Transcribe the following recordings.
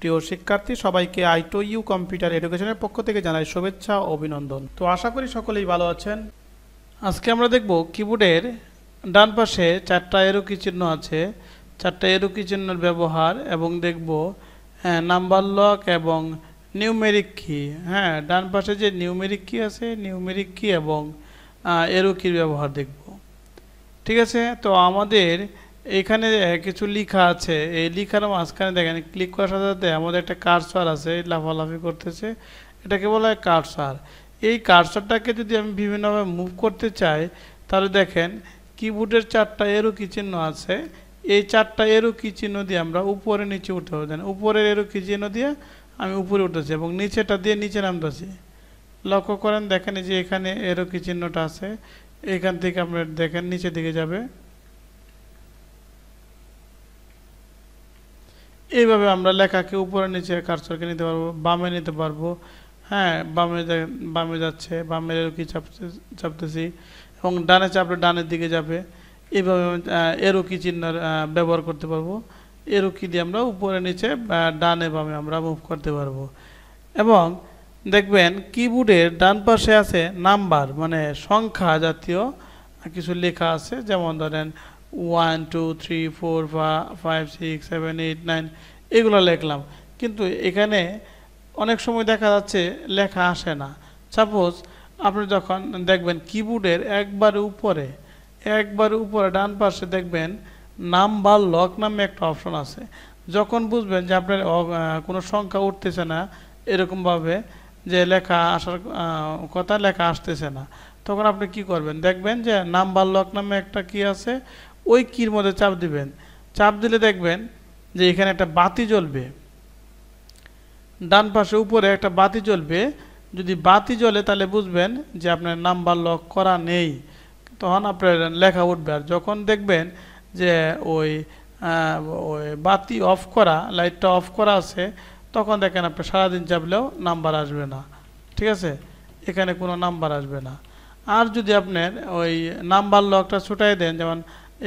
প্রিয় শিক্ষার্থী সবাইকে আইটো ইউ কম্পিউটার এডুকেশনের পক্ষ থেকে জানাই শুভেচ্ছা অভিনন্দন তো আশা করি সকলেই ভালো আছেন আজকে আমরা দেখব কিবোর্ডের ডান পাশে চারটা এরুকি চিহ্ন আছে চারটা এরুকি চিহ্নের ব্যবহার এবং দেখব হ্যাঁ, নাম্বার লক এবং নিউমেরিক কি হ্যাঁ ডান পাশে যে নিউমেরিক কি আছে নিউমেরিক কি এবং এরুকির ব্যবহার দেখব ঠিক আছে তো আমাদের এখানে কিছু লিখা আছে এই লিখার মাঝখানে দেখেন ক্লিক করার সাথে সাথে আমাদের একটা কারসার আছে লাফালাফি করতেছে এটাকে বলা হয় কারসার এই কারসারটাকে যদি আমি বিভিন্নভাবে মুভ করতে চাই তাহলে দেখেন কিবোর্ডের চারটা এরও কি চিহ্ন আছে এই চারটা এরও কি চিহ্ন দিয়ে আমরা উপরে নিচে উঠে দেন উপরের এরও কি চিহ্ন দিয়ে আমি উপরে উঠেছি এবং নিচেটা দিয়ে নিচে নামতেছি লক্ষ্য করেন দেখেন যে এখানে এরও কি চিহ্নটা আছে এখান থেকে আপনার দেখেন নিচের দিকে যাবে এইভাবে আমরা লেখাকে উপরে নিচে কারচরকে নিতে পারবো বামে নিতে পারবো হ্যাঁ বামে বামে যাচ্ছে বামে কি চাপতে চাপতেছি এবং ডানে চাপলে ডানের দিকে যাবে এইভাবে এরও কি চিহ্ন ব্যবহার করতে পারবো এরও কি দিয়ে আমরা উপরে নিচে ডানে বামে আমরা মুভ করতে পারবো এবং দেখবেন কিবোর্ডের ডান পাশে আছে নাম্বার মানে সংখ্যা জাতীয় কিছু লেখা আছে যেমন ধরেন one two three four five six seven eight nine এগুলো লিখলাম কিন্তু এখানে অনেক সময় দেখা যাচ্ছে লেখা আসে না সাপোজ আপনি যখন দেখবেন কিবোর্ডের একবার উপরে একবার উপরে ডান পাশে দেখবেন নাম বা লক নামে একটা অপশন আছে যখন বুঝবেন যে আপনার কোনো সংখ্যা উঠতেছে না এরকমভাবে যে লেখা আসার কথা লেখা আসতেছে না তখন আপনি কি করবেন দেখবেন যে নাম্বার লক নামে একটা কি আছে ওই কির মধ্যে চাপ দিবেন চাপ দিলে দেখবেন যে এখানে একটা বাতি জ্বলবে ডান পাশে উপরে একটা বাতি জ্বলবে যদি বাতি জ্বলে তাহলে বুঝবেন যে আপনার নাম্বার লক করা নেই তখন আপনার লেখা উঠবে আর যখন দেখবেন যে ওই ওই বাতি অফ করা লাইটটা অফ করা আছে তখন দেখেন আপনি সারাদিন চাপলেও নাম্বার আসবে না ঠিক আছে এখানে কোনো নাম্বার আসবে না আর যদি আপনার ওই নাম্বার লকটা ছুটাই দেন যেমন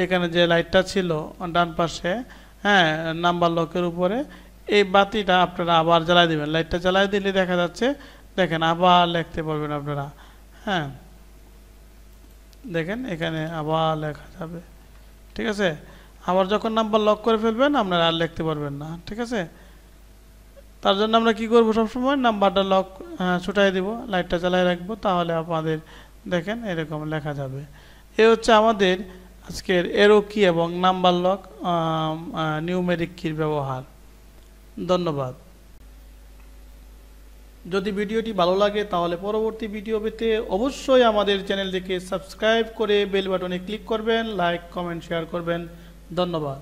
এখানে যে লাইটটা ছিল ডান পাশে হ্যাঁ নাম্বার লকের উপরে এই বাতিটা আপনারা আবার জ্বালাই দেবেন লাইটটা জ্বালাই দিলে দেখা যাচ্ছে দেখেন আবার লিখতে পারবেন আপনারা হ্যাঁ দেখেন এখানে আবার লেখা যাবে ঠিক আছে আবার যখন নাম্বার লক করে ফেলবেন আপনারা আর লিখতে পারবেন না ঠিক আছে তার জন্য আমরা কী করবো সবসময় নাম্বারটা লক হ্যাঁ ছুটাই দিব লাইটটা চালাই রাখবো তাহলে আপনাদের দেখেন এরকম লেখা যাবে এ হচ্ছে আমাদের আজকের এরো কি এবং নাম্বার লক নিউমেরিক কির ব্যবহার ধন্যবাদ যদি ভিডিওটি ভালো লাগে তাহলে পরবর্তী ভিডিও পেতে অবশ্যই আমাদের চ্যানেলটিকে সাবস্ক্রাইব করে বেল বাটনে ক্লিক করবেন লাইক কমেন্ট শেয়ার করবেন ধন্যবাদ